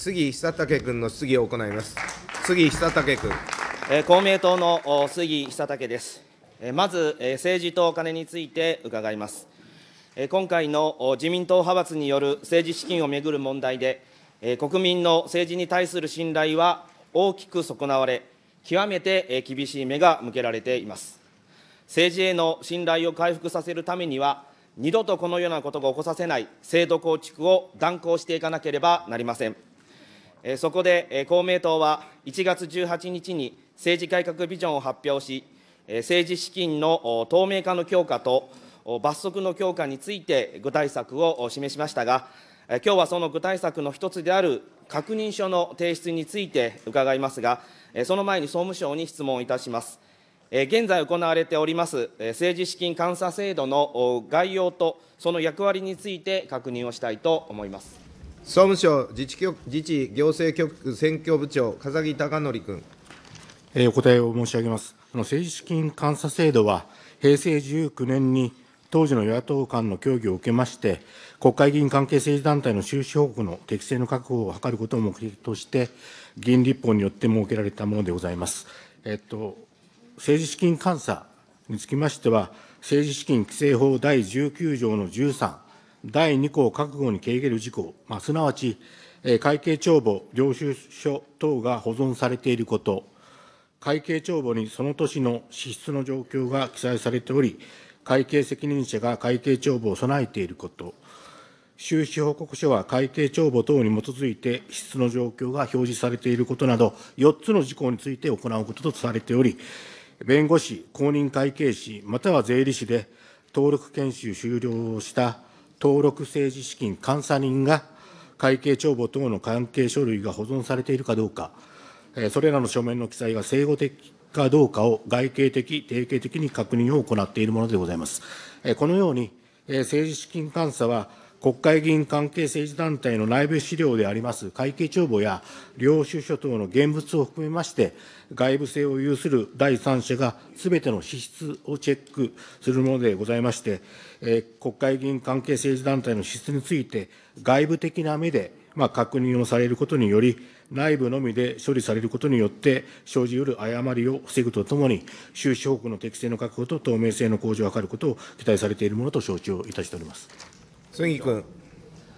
杉久武君の質疑を行います。杉久武君。公明党の杉久武です。まず、政治とお金について伺います。今回の自民党派閥による政治資金をめぐる問題で、国民の政治に対する信頼は大きく損なわれ、極めて厳しい目が向けられています。政治への信頼を回復させるためには、二度とこのようなことが起こさせない制度構築を断行していかなければなりません。そこで公明党は1月18日に政治改革ビジョンを発表し、政治資金の透明化の強化と罰則の強化について具体策を示しましたが、今日はその具体策の一つである確認書の提出について伺いますが、その前に総務省に質問いたします。現在行われております政治資金監査制度の概要とその役割について確認をしたいと思います。総務省自治局自治行政局選挙部長、笠木孝則君。えお答えを申し上げます。あの政治資金監査制度は、平成19年に当時の与野党間の協議を受けまして、国会議員関係政治団体の収支報告の適正の確保を図ることを目的として、議員立法によって設けられたものでございます。えっと、政治資金監査につきましては、政治資金規正法第19条の13、第2項覚悟に軽減る事項、すなわち会計帳簿、領収書等が保存されていること、会計帳簿にその年の支出の状況が記載されており、会計責任者が会計帳簿を備えていること、収支報告書は会計帳簿等に基づいて支出の状況が表示されていることなど、4つの事項について行うこととされており、弁護士、公認会計士、または税理士で、登録研修終了をした登録政治資金監査人が会計帳簿等の関係書類が保存されているかどうか、それらの書面の記載が整合的かどうかを外形的、定型的に確認を行っているものでございます。このように、政治資金監査は、国会議員関係政治団体の内部資料であります会計帳簿や領収書等の現物を含めまして、外部性を有する第三者がすべての支出をチェックするものでございまして、えー、国会議員関係政治団体の支出について、外部的な目で、まあ、確認をされることにより、内部のみで処理されることによって、生じうる誤りを防ぐとともに、収支報告の適正の確保と透明性の向上を図ることを期待されているものと承知をいたしております。杉君。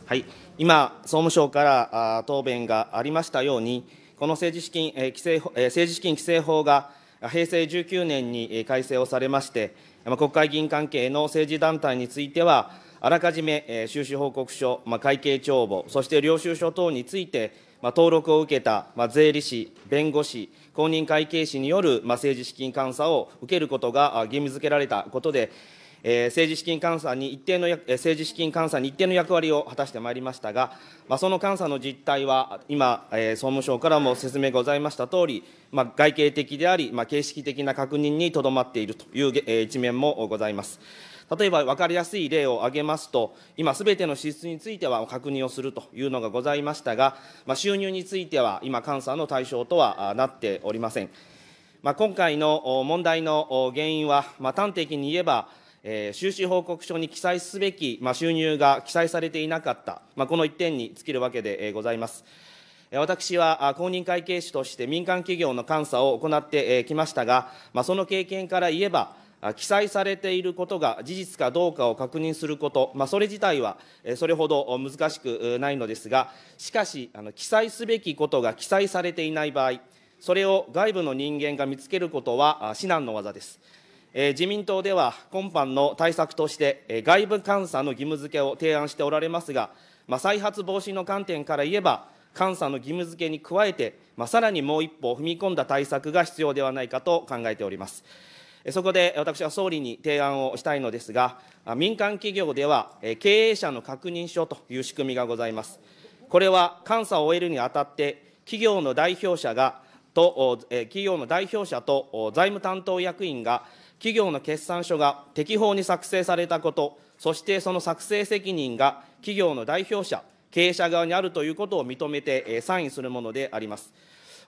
はい、今、総務省から答弁がありましたように、この政治資金、規政治資金規正法が平成19年に改正をされまして、国会議員関係の政治団体については、あらかじめ、収支報告書、会計帳簿、そして領収書等について、登録を受けた、税理士、弁護士、公認会計士による、政治資金監査を受けることが義務付けられたことで、えー、政治資金監査に一定の、政治資金監査に一定の役割を果たしてまいりましたが、まあ、その監査の実態は、今、えー、総務省からも説明ございましたとおり、まあ、外形的であり、まあ、形式的な確認にとどまっているという、えー、一面もございます。例えば分かりやすい例を挙げますと、今、すべての支出については確認をするというのがございましたが、まあ、収入については今、監査の対象とはなっておりません。まあ、今回の問題の原因は、まあ、端的に言えば、えー、収支報告書に記載すべき、まあ、収入が記載されていなかった、まあ、この一点に尽きるわけでございます。私は公認会計士として民間企業の監査を行ってきましたが、まあ、その経験から言えば、記載されていることが事実かどうかを確認すること、まあ、それ自体はそれほど難しくないのですが、しかし、あの記載すべきことが記載されていない場合、それを外部の人間が見つけることは至難の業です。自民党では今般の対策として、外部監査の義務付けを提案しておられますが、まあ、再発防止の観点から言えば、監査の義務付けに加えて、まあ、さらにもう一歩踏み込んだ対策が必要ではないかと考えております。そこで私は総理に提案をしたいのですが、民間企業では経営者の確認書という仕組みがございます。これは監査を終えるにあたって、企業の代表者がと、企業の代表者と財務担当役員が企業の決算書が適法に作成されたこと、そしてその作成責任が企業の代表者、経営者側にあるということを認めて、サインするものであります。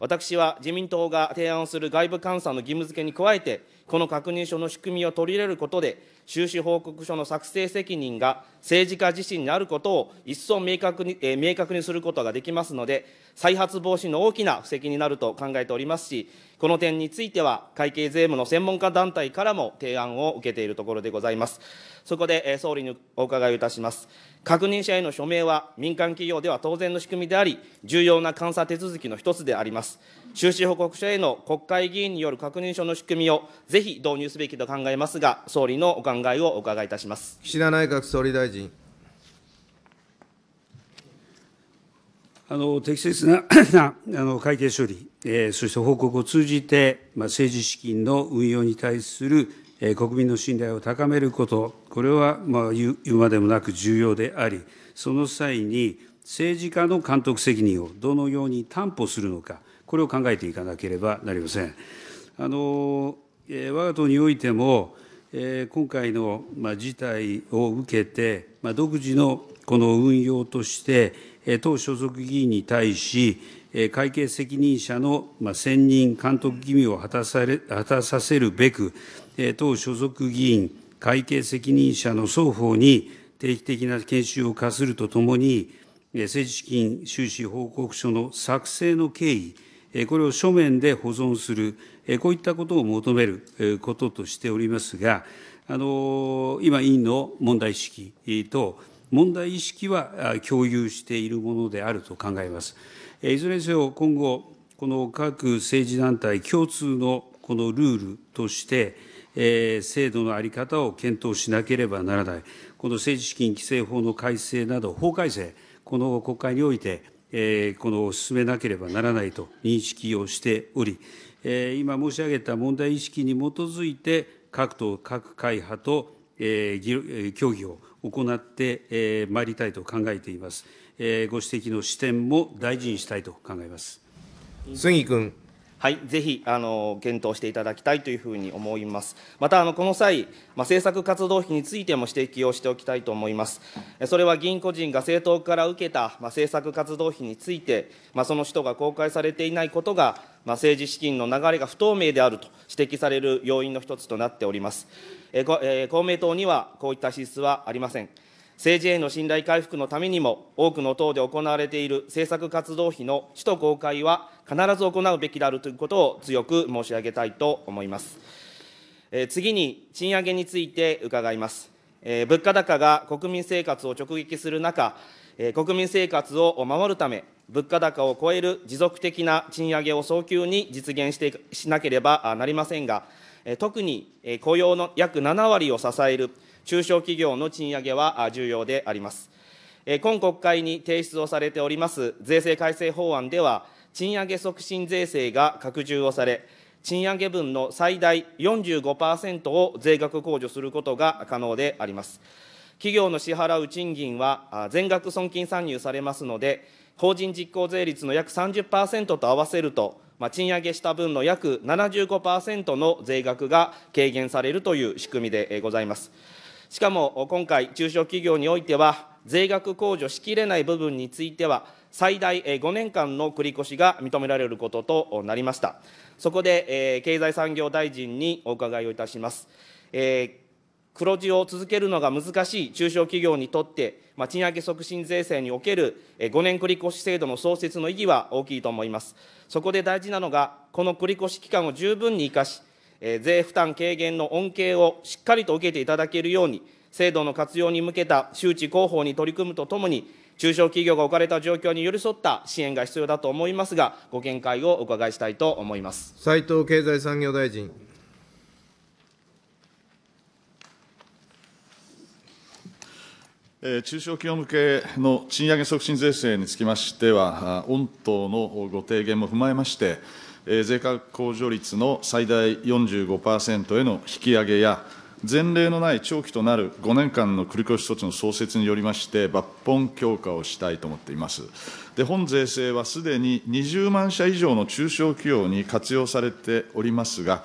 私は自民党が提案をする外部監査の義務付けに加えて、この確認書の仕組みを取り入れることで、収支報告書の作成責任が政治家自身にあることを一層明確に,、えー、明確にすることができますので、再発防止の大きな布石になると考えておりますし、この点については、会計税務の専門家団体からも提案を受けているところでございます。そこでえ総理にお伺いいたします。確認者への署名は民間企業では当然の仕組みであり、重要な監査手続きの一つであります。収支報告書への国会議員による確認書の仕組みをぜひ導入すべきと考えますが、総理のお考えをお伺いいたします。岸田内閣総理大臣。あの適切なあの会計処理、えー、そして報告を通じて、まあ、政治資金の運用に対する国民の信頼を高めること、これは言うまでもなく重要であり、その際に政治家の監督責任をどのように担保するのか、これを考えていかなければなりません。あの我が党においても、今回の事態を受けて、独自のこの運用として、党所属議員に対し、会計責任者の選任、監督義務を果たされ果たさせるべく、党所属議員、会計責任者の双方に定期的な研修を課するとともに、政治資金収支報告書の作成の経緯、これを書面で保存する、こういったことを求めることとしておりますが、今、委員の問題意識と、問題意識は共有しているものであると考えます。いずれにせよ、今後、この各政治団体共通のこのルールとして、制度の在り方を検討しなければならない、この政治資金規正法の改正など、法改正、この国会において、この進めなければならないと認識をしており、今申し上げた問題意識に基づいて、各党、各会派と協議を行ってまいりたいと考えています。ご指摘の視点も大事にしたいと考えます。杉君。はい、ぜひあの検討していただきたいというふうに思います。また、あのこの際、まあ、政策活動費についても指摘をしておきたいと思います。それは議員個人が政党から受けた、まあ、政策活動費について、まあ、その使途が公開されていないことが、まあ、政治資金の流れが不透明であると指摘される要因の一つとなっております。えー、公明党にはこういった資質はありません。政治への信頼回復のためにも、多くの党で行われている政策活動費の使途公開は必ず行うべきであるということを強く申し上げたいと思います。え次に、賃上げについて伺います。え物価高が国民生活を直撃する中、え国民生活を守るため、物価高を超える持続的な賃上げを早急に実現してしなければなりませんが、特に雇用の約7割を支える中小企業の賃上げは重要であります。今国会に提出をされております税制改正法案では、賃上げ促進税制が拡充をされ、賃上げ分の最大45%を税額控除することが可能であります。企業の支払う賃金は全額損金算入されますので、法人実行税率の約30%と合わせると、まあ、賃上げした分の約75%の税額が軽減されるという仕組みでございます。しかも今回、中小企業においては、税額控除しきれない部分については、最大5年間の繰越しが認められることとなりました。そこで、えー、経済産業大臣にお伺いをいたします。えー黒字を続けるのが難しい中小企業にとって、まあ、賃上げ促進税制における5年繰越し制度の創設の意義は大きいと思います。そこで大事なのが、この繰越期間を十分に生かし、え税負担軽減の恩恵をしっかりと受けていただけるように、制度の活用に向けた周知広報に取り組むとともに、中小企業が置かれた状況に寄り添った支援が必要だと思いますが、ご見解をお伺いしたいと思います斉藤経済産業大臣。中小企業向けの賃上げ促進税制につきましては、御党のご提言も踏まえまして、税格控除率の最大45%への引き上げや、前例のない長期となる5年間の繰り越し措置の創設によりまして、抜本強化をしたいと思っています。で、本税制はすでに20万社以上の中小企業に活用されておりますが、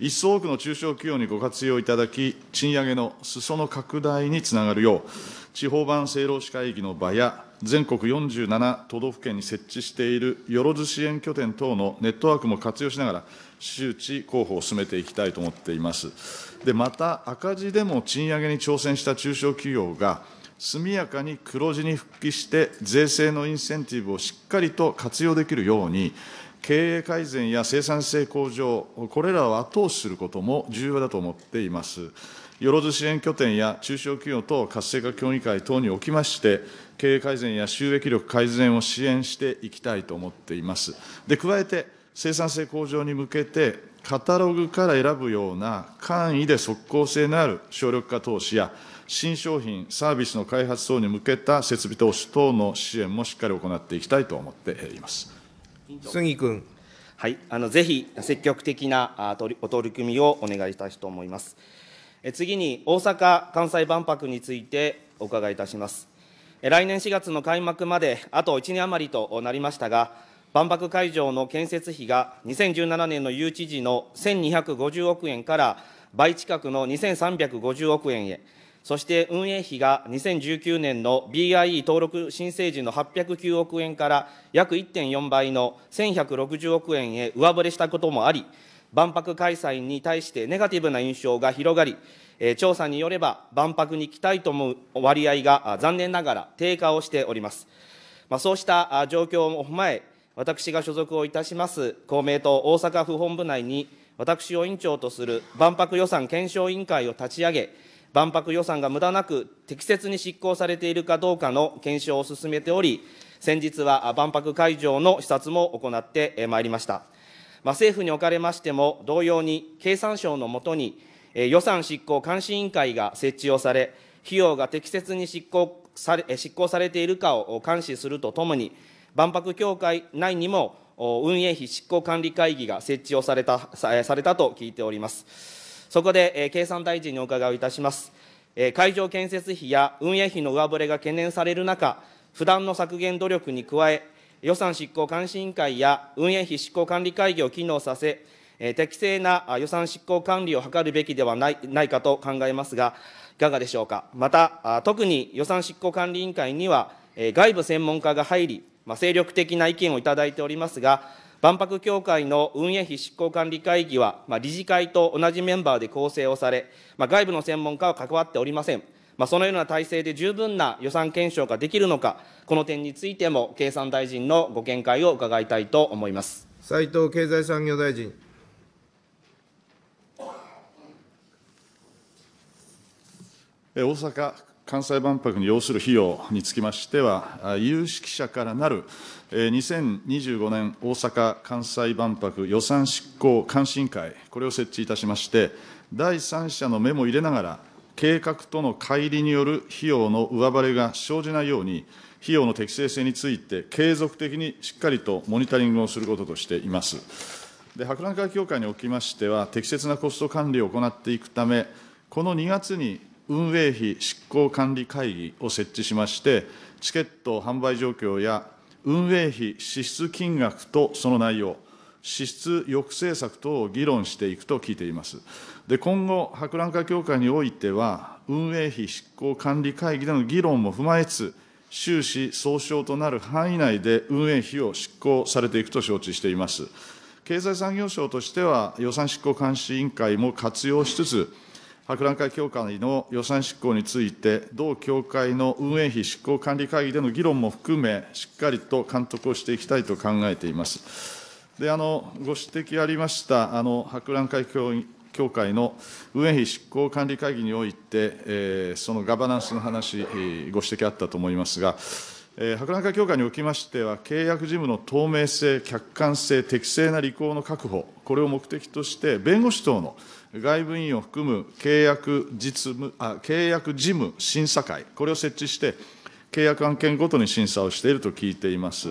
一層多くの中小企業にご活用いただき、賃上げの裾の拡大につながるよう、地方版政労使会議の場や、全国47都道府県に設置しているよろず支援拠点等のネットワークも活用しながら、周知広報を進めていきたいと思っています。で、また、赤字でも賃上げに挑戦した中小企業が、速やかに黒字に復帰して、税制のインセンティブをしっかりと活用できるように、経営改善や生産性向上、これらを後押しすることも重要だと思っています。よろず支援拠点や中小企業等活性化協議会等におきまして、経営改善や収益力改善を支援していきたいと思っています。で加えて、生産性向上に向けて、カタログから選ぶような簡易で即効性のある省力化投資や、新商品、サービスの開発等に向けた設備投資等の支援もしっかり行っていきたいと思っています杉君。はい、あのぜひ積極的なお取り組みをお願いしたいと思います。次に大阪・関西万博についてお伺いいたします。来年4月の開幕まであと1年余りとなりましたが、万博会場の建設費が2017年の誘致時の1250億円から倍近くの2350億円へ、そして運営費が2019年の BIE 登録申請時の809億円から約1.4倍の1160億円へ上振れしたこともあり、万博開催に対してネガティブな印象が広がり、えー、調査によれば、万博に来たいと思う割合が残念ながら低下をしております。まあ、そうした状況も踏まえ、私が所属をいたします公明党大阪府本部内に、私を委員長とする万博予算検証委員会を立ち上げ、万博予算が無駄なく適切に執行されているかどうかの検証を進めており、先日は万博会場の視察も行ってまいりました。まあ、政府におかれましても、同様に経産省のもとに、えー、予算執行監視委員会が設置をされ、費用が適切に執行され執行されているかを監視するとともに、万博協会内にも運営費執行管理会議が設置をされたされたと聞いております。そこで、えー、経産大臣にお伺いいたします。えー、会場建設費や運営費の上振れが懸念される中、不断の削減努力に加え、予算執行監視委員会や運営費執行管理会議を機能させ、適正な予算執行管理を図るべきではないないかと考えますが、いかがでしょうか。また、特に予算執行管理委員会には、外部専門家が入り、まあ、精力的な意見をいただいておりますが、万博協会の運営費執行管理会議は、まあ、理事会と同じメンバーで構成をされ、まあ、外部の専門家は関わっておりません。まあ、そのような体制で十分な予算検証ができるのか、この点についても経産大臣のご見解を伺いたいと思います斉藤経済産業大臣。大阪・関西万博に要する費用につきましては、有識者からなる2025年大阪・関西万博予算執行監視委員会、これを設置いたしまして、第三者の目も入れながら、計画との乖離による費用の上張れが生じないように、費用の適正性について、継続的にしっかりとモニタリングをすることとしています。で博覧会協会におきましては、適切なコスト管理を行っていくため、この2月に運営費執行管理会議を設置しまして、チケット販売状況や運営費支出金額とその内容、支出抑制策等を議論していくと聞いています。で今後、博覧会協会においては、運営費執行管理会議での議論も踏まえつつ、収支総称となる範囲内で運営費を執行されていくと承知しています。経済産業省としては、予算執行監視委員会も活用しつつ、博覧会協会の予算執行について、同協会の運営費執行管理会議での議論も含め、しっかりと監督をしていきたいと考えています。であのご指摘ありましたあの博覧会協協会の運営費執行管理会議において、そのガバナンスの話、ご指摘あったと思いますが、博覧会協会におきましては、契約事務の透明性、客観性、適正な履行の確保、これを目的として、弁護士等の外部委員を含む契約実務あ契約事務審査会、これを設置して、契約案件ごとに審査をしていると聞いています。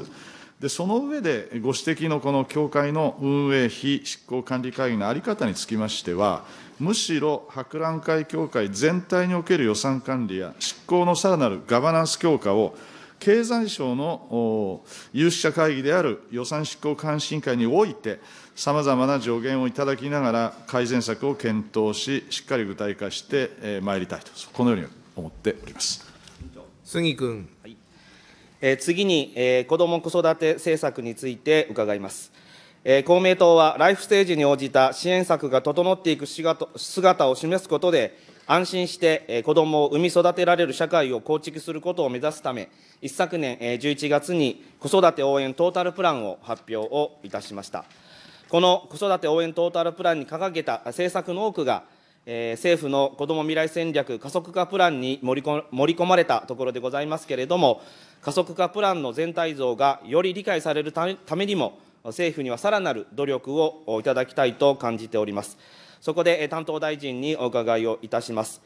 でその上で、ご指摘のこの協会の運営費執行管理会議の在り方につきましては、むしろ博覧会協会全体における予算管理や執行のさらなるガバナンス強化を、経済省の有識者会議である予算執行監視委員会において、さまざまな助言をいただきながら、改善策を検討し、しっかり具体化してまいりたいと、このように思っております杉君。はい次に、子ども・子育て政策について伺います。公明党はライフステージに応じた支援策が整っていく姿を示すことで、安心して子どもを産み育てられる社会を構築することを目指すため、一昨年11月に子育て応援トータルプランを発表をいたしました。この子育て応援トータルプランに掲げた政策の多くが、政府の子ども未来戦略加速化プランに盛り込まれたところでございますけれども、加速化プランの全体像がより理解されるためにも、政府にはさらなる努力をいただきたいと感じております。そこで担当大臣にお伺いをいたします。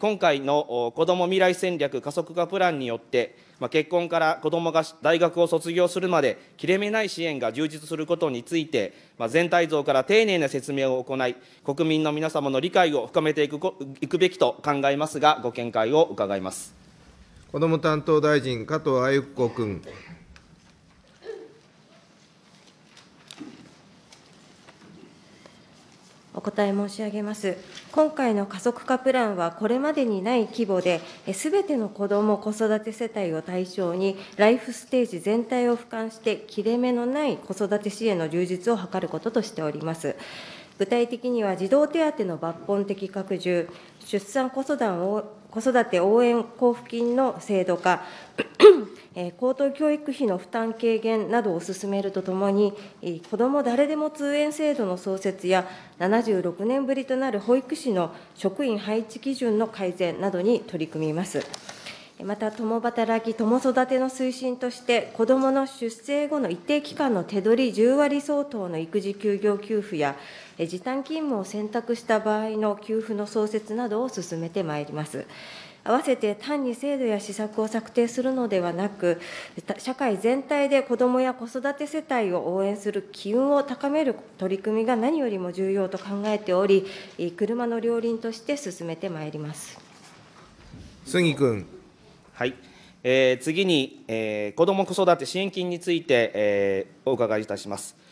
今回の子ども未来戦略加速化プランによって、結婚から子どもが大学を卒業するまで、切れ目ない支援が充実することについて、全体像から丁寧な説明を行い、国民の皆様の理解を深めていくべきと考えますが、ご見解を伺います。子ども担当大臣、加藤鮎子君。お答え申し上げます。今回の加速化プランは、これまでにない規模で、すべての子ども・子育て世帯を対象に、ライフステージ全体を俯瞰して、切れ目のない子育て支援の充実を図ることとしております。具体的には、児童手当の抜本的拡充、出産・子育子育て応援交付金の制度化、高等教育費の負担軽減などを進めるとともに、子ども誰でも通園制度の創設や、76年ぶりとなる保育士の職員配置基準の改善などに取り組みます。また、共働き、共育ての推進として、子どもの出生後の一定期間の手取り10割相当の育児休業給付や、時短勤務を選択した場合の給付の創設などを進めてまいります。併せて単に制度や施策を策定するのではなく、社会全体で子どもや子育て世帯を応援する機運を高める取り組みが何よりも重要と考えており、車の両輪として進めてまいります杉君。はいえー、次に、えー、子ども・子育て支援金について、えー、お伺いいたします。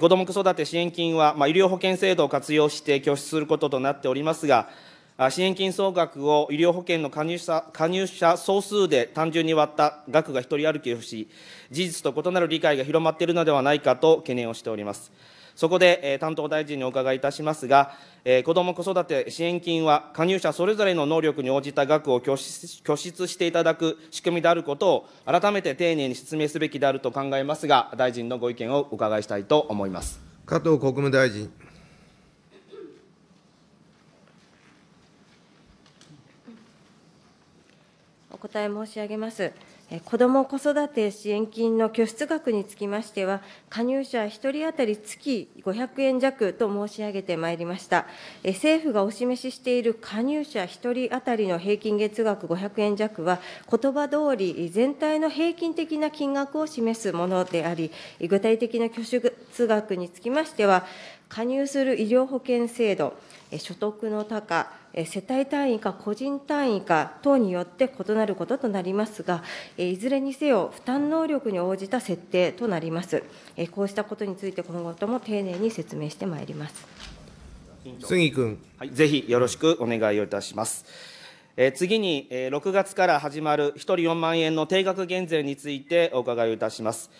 子ども子育て支援金は、まあ、医療保険制度を活用して拠出することとなっておりますが、支援金総額を医療保険の加入者加入者総数で単純に割った額が一人歩きをし、事実と異なる理解が広まっているのではないかと懸念をしております。そこで、えー、担当大臣にお伺いいたしますが、えー、子ども・子育て支援金は、加入者それぞれの能力に応じた額を拠出していただく仕組みであることを、改めて丁寧に説明すべきであると考えますが、大臣のご意見をお伺いしたいと思います加藤国務大臣。お答え申し上げます。子ども子育て支援金の拠出額につきましては、加入者1人当たり月500円弱と申し上げてまいりました。政府がお示ししている加入者1人当たりの平均月額500円弱は、言葉通り全体の平均的な金額を示すものであり、具体的な拠出額につきましては、加入する医療保険制度、所得の高、世帯単位か個人単位か等によって異なることとなりますが、いずれにせよ、負担能力に応じた設定となります。こうしたことについて、今後とも丁寧に説明してまいります。杉君、はい、ぜひよろしくお願いをいたします。えー、次に、えー、6月から始まる1人4万円の定額減税についてお伺いをいたします。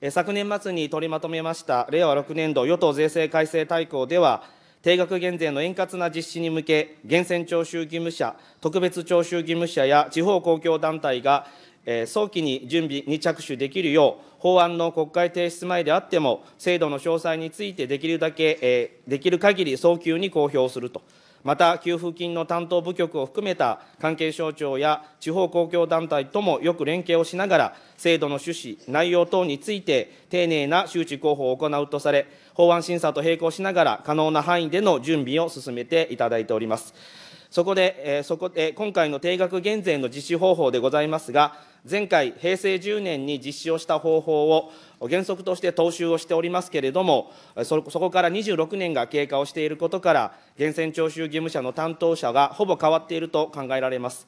えー、昨年末に取りまとめました令和6年度与党税制改正大綱では、定額減税の円滑な実施に向け、源泉徴収義務者、特別徴収義務者や地方公共団体が、えー、早期に準備に着手できるよう、法案の国会提出前であっても、制度の詳細についてできるだけ、えー、できる限り早急に公表すると。また、給付金の担当部局を含めた関係省庁や地方公共団体ともよく連携をしながら、制度の趣旨、内容等について、丁寧な周知広報を行うとされ、法案審査と並行しながら、可能な範囲での準備を進めていただいております。そこで、えそこえ今回の定額減税の実施方法でございますが、前回、平成10年に実施をした方法を原則として踏襲をしておりますけれども、そこから26年が経過をしていることから、源泉徴収義務者の担当者がほぼ変わっていると考えられます。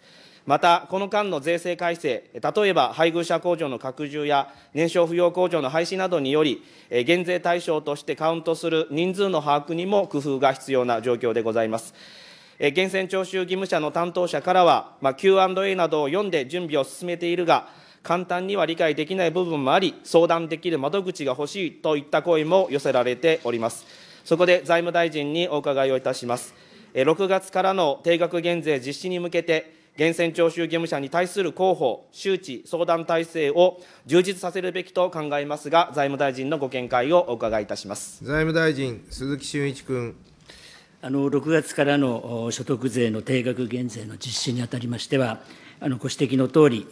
また、この間の税制改正、例えば配偶者控除の拡充や年少扶養控除の廃止などにより、減税対象としてカウントする人数の把握にも工夫が必要な状況でございます。源泉徴収義務者の担当者からは、まあ、Q&A などを読んで準備を進めているが、簡単には理解できない部分もあり、相談できる窓口が欲しいといった声も寄せられております。そこで財務大臣にお伺いをいたします。6月からの定額減税実施に向けて、源泉徴収義務者に対する広報、周知、相談体制を充実させるべきと考えますが、財務大臣のご見解をお伺いいたします財務大臣、鈴木俊一君。あの6月からの所得税の定額減税の実施にあたりましては、あのご指摘のとおり、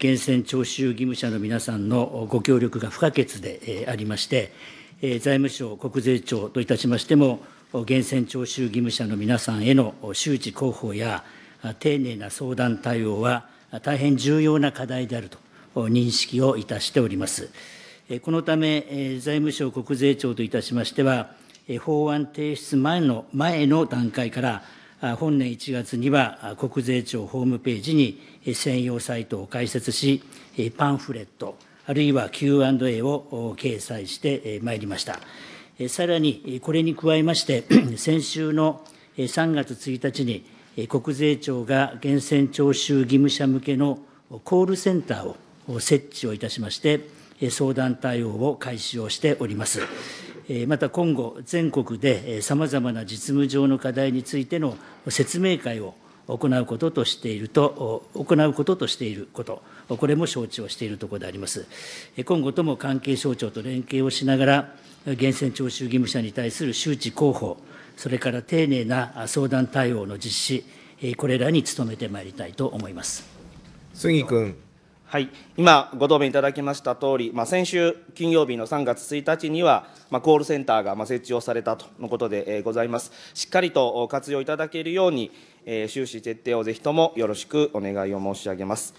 源泉徴収義務者の皆さんのご協力が不可欠でありまして、財務省、国税庁といたしましても、源泉徴収義務者の皆さんへの周知広報や、丁寧な相談対応は大変重要な課題であると認識をいたしております。このため、財務省国税庁といたしましては、法案提出前の前の段階から、本年1月には国税庁ホームページに専用サイトを開設し、パンフレット、あるいは Q&A を掲載してまいりました。さらに、これに加えまして、先週の3月1日に、国税庁が源泉徴収義務者向けのコールセンターを設置をいたしまして、相談対応を開始をしております。また今後、全国でさまざまな実務上の課題についての説明会を行うこととしていると、行うこととしていること、これも承知をしているところであります。今後とも関係省庁と連携をしながら、源泉徴収義務者に対する周知広報、それから丁寧な相談対応の実施、これらに努めてまいりたいと思います杉君。はい、今、ご答弁いただきましたとおり、まあ、先週金曜日の3月1日には、まあ、コールセンターがまあ設置をされたとのことでございます。しっかりと活用いただけるように、えー、収支徹底をぜひともよろしくお願いを申し上げます。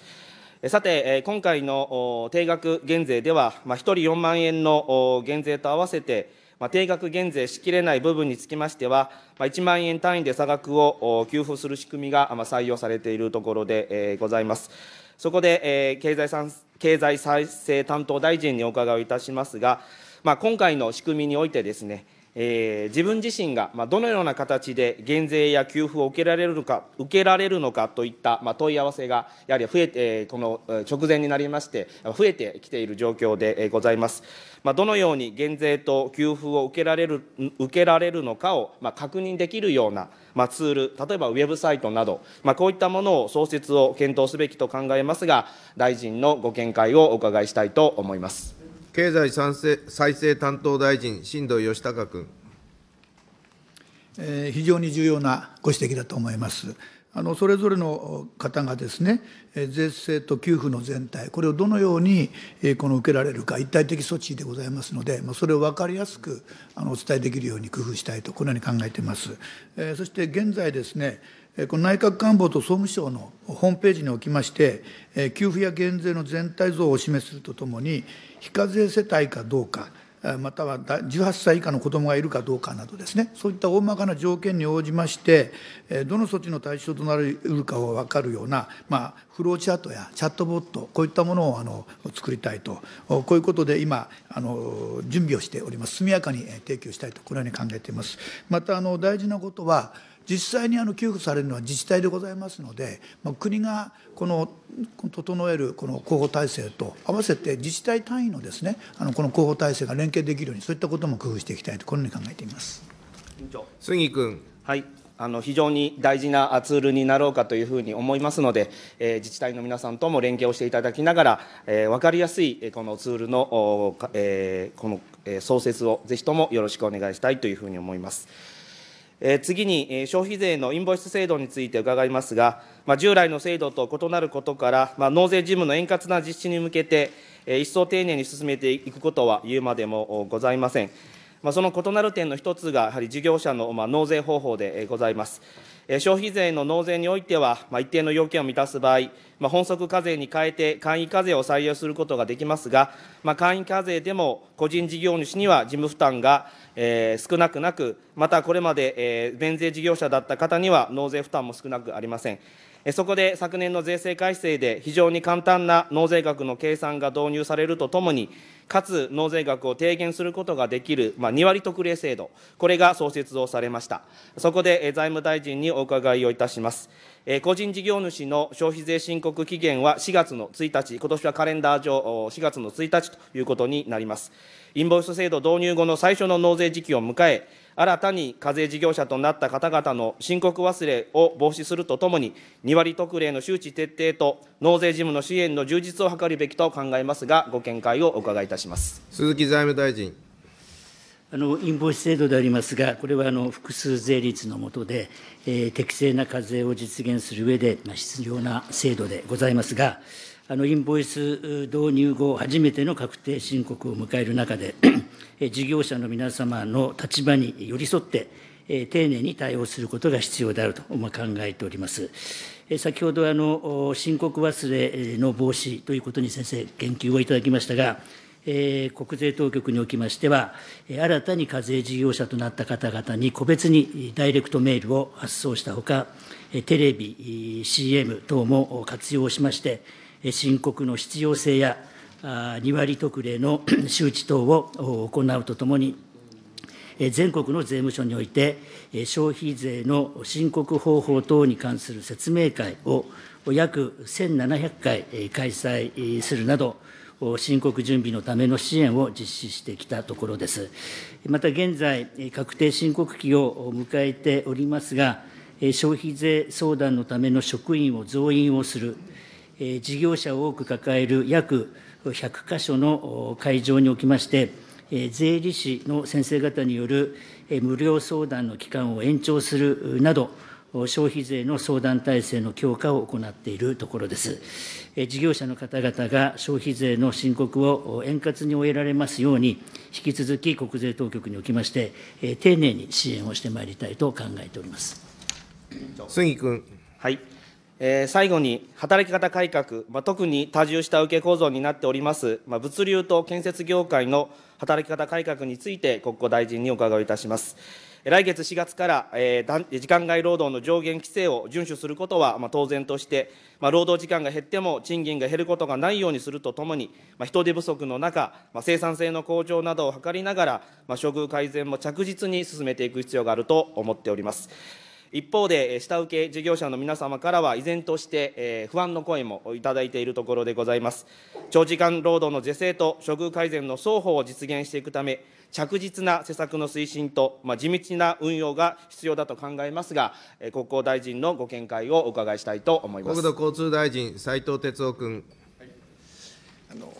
さて、今回の定額減税では、まあ、1人4万円の減税と合わせて、まあ、定額減税しきれない部分につきましては、まあ、1万円単位で差額を給付する仕組みが、まあ、採用されているところで、えー、ございます。そこで、えー、経済経済再生担当大臣にお伺いをいたしますが、まあ、今回の仕組みにおいてですね、えー、自分自身が、まあ、どのような形で減税や給付を受けられるのか受けられるのかといった、まあ、問い合わせがやはり増えて、えー、この直前になりまして増えてきている状況でございます、まあ、どのように減税と給付を受けられる受けられるのかを、まあ、確認できるような、まあ、ツール例えばウェブサイトなど、まあ、こういったものを創設を検討すべきと考えますが大臣のご見解をお伺いしたいと思います。経済再生担当大臣、新藤義孝君。非常に重要なご指摘だと思います。あのそれぞれの方がですね、税制と給付の全体、これをどのようにこの受けられるか、一体的措置でございますので、それを分かりやすくあのお伝えできるように工夫したいと、このように考えています。そして現在ですね、この内閣官房と総務省のホームページにおきまして、給付や減税の全体像を示するとともに、非課税世帯かどうか、または18歳以下の子どもがいるかどうかなどですね、そういった大まかな条件に応じまして、どの措置の対象となるかを分かるような、まあ、フローチャートやチャットボット、こういったものをあの作りたいと、こういうことで今あの、準備をしております、速やかに提供したいと、このように考えています。またあの大事なことは実際にあの給付されるのは自治体でございますので、まあ、国がこの整えるこの広報体制と合わせて自治体単位のですねあのこの広報体制が連携できるようにそういったことも工夫していきたいとこのように考えています。杉君はいあの非常に大事なツールになろうかというふうに思いますので、えー、自治体の皆さんとも連携をしていただきながら、えー、分かりやすいこのツールの、えー、この創設をぜひともよろしくお願いしたいというふうに思います。え次に、消費税のインボイス制度について伺いますが、まあ、従来の制度と異なることから、まあ、納税事務の円滑な実施に向けて、え一層丁寧に進めていくことは言うまでもございません。まあ、その異なる点の一つが、やはり事業者の、ま納税方法でございます。消費税の納税においては、まあ、一定の要件を満たす場合、まあ、本則課税に変えて簡易課税を採用することができますが、まあ、簡易課税でも個人事業主には事務負担がえー、少なくなく、またこれまで、えー、免税事業者だった方には納税負担も少なくありません。そこで昨年の税制改正で非常に簡単な納税額の計算が導入されるとともに、かつ納税額を低減することができる、まあ、2割特例制度、これが創設をされました。そこで財務大臣にお伺いをいたします。え個人事業主の消費税申告期限は4月の1日、今年はカレンダー上、4月の1日ということになります。インボイス制度導入後の最初の納税時期を迎え、新たに課税事業者となった方々の申告忘れを防止するとともに、2割特例の周知徹底と、納税事務の支援の充実を図るべきと考えますが、ご見解をお伺いいたします鈴木財務大臣。のインボイス制度でありますが、これはあの複数税率の下で、えー、適正な課税を実現する上で、まあ、必要な制度でございますが、あのインボイス導入後、初めての確定申告を迎える中で、事業者の皆様の立場に寄り添って、え丁寧に対応することが必要であると考えております。え先ほどあの、申告忘れの防止ということに先生、言及をいただきましたが、国税当局におきましては、新たに課税事業者となった方々に個別にダイレクトメールを発送したほか、テレビ、CM 等も活用しまして、申告の必要性や2割特例の 周知等を行うとともに、全国の税務署において、消費税の申告方法等に関する説明会を約1700回開催するなど、申告準備のための支援を実施してきたところです。また現在、確定申告期を迎えておりますが、消費税相談のための職員を増員をする、事業者を多く抱える約100か所の会場におきまして、税理士の先生方による無料相談の期間を延長するなど、消費税の相談体制の強化を行っているところです。事業者の方々が消費税の申告を円滑に終えられますように、引き続き国税当局におきまして、丁寧に支援をしてまいりたいと考えております。杉君。はい。最後に、働き方改革、特に多重下請け構造になっております、物流と建設業界の働き方改革について、国庫大臣にお伺いいたします。来月4月から、えー、時間外労働の上限規制を遵守することは、まあ、当然として、まあ、労働時間が減っても賃金が減ることがないようにするとともに、まあ、人手不足の中、まあ、生産性の向上などを図りながら、まあ、処遇改善も着実に進めていく必要があると思っております。一方で、下請け事業者の皆様からは、依然として、不安の声もいただいているところでございます。長時間労働の是正と処遇改善の双方を実現していくため、着実な施策の推進と、まあ、地道な運用が必要だと考えますが、え国交大臣のご見解をお伺いしたいと思います国土交通大臣、斉藤哲夫君。あの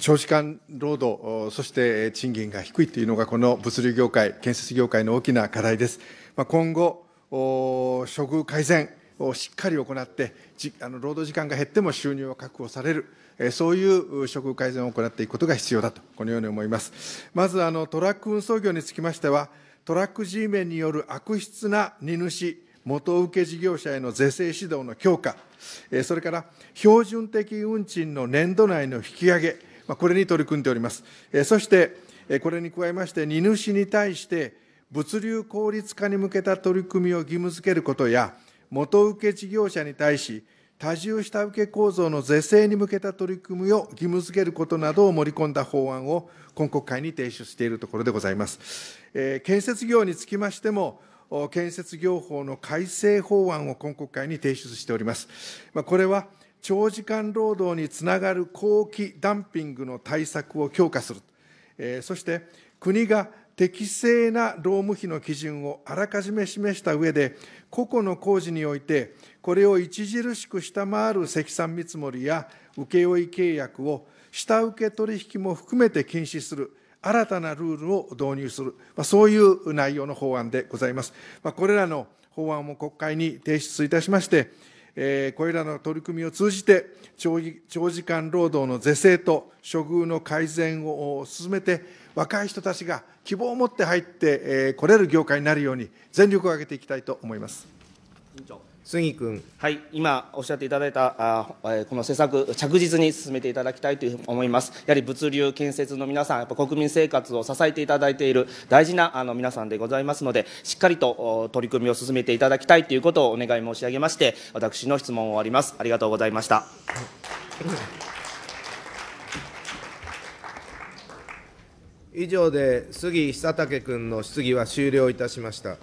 長時間労働、そして賃金が低いというのが、この物流業界、建設業界の大きな課題です。まあ、今後、処遇改善をしっかり行って、じあの労働時間が減っても収入を確保される。そういう処遇改善を行っていくことが必要だと、このように思います。まずあのトラック運送業につきましては、トラック G 面による悪質な荷主、元請け事業者への是正指導の強化、それから標準的運賃の年度内の引き上げ、これに取り組んでおります。そして、これに加えまして、荷主に対して、物流効率化に向けた取り組みを義務付けることや、元請け事業者に対し、多重下請け構造の是正に向けた取り組みを義務付けることなどを盛り込んだ法案を今国会に提出しているところでございます。えー、建設業につきましても、建設業法の改正法案を今国会に提出しております。まあ、これは長時間労働につながる後期ダンピングの対策を強化する、えー、そして国が適正な労務費の基準をあらかじめ示した上で、個々の工事において、これを著しく下回る積算見積もりや請負契約を下請け取引も含めて禁止する新たなルールを導入する、まあ、そういう内容の法案でございます。まあ、これらの法案も国会に提出いたしまして、えー、これらの取り組みを通じて長、長時間労働の是正と処遇の改善を進めて、若い人たちが希望を持って入ってえ来れる業界になるように、全力を挙げていきたいと思います。委員長杉君。はい、今おっしゃっていただいたあ、えこの施策、着実に進めていただきたいというふうに思います。やはり物流建設の皆さん、やっぱ国民生活を支えていただいている大事なあの皆さんでございますので、しっかりと取り組みを進めていただきたいということをお願い申し上げまして、私の質問を終わります。ありがとうございました。以上で杉久武君の質疑は終了いたしました。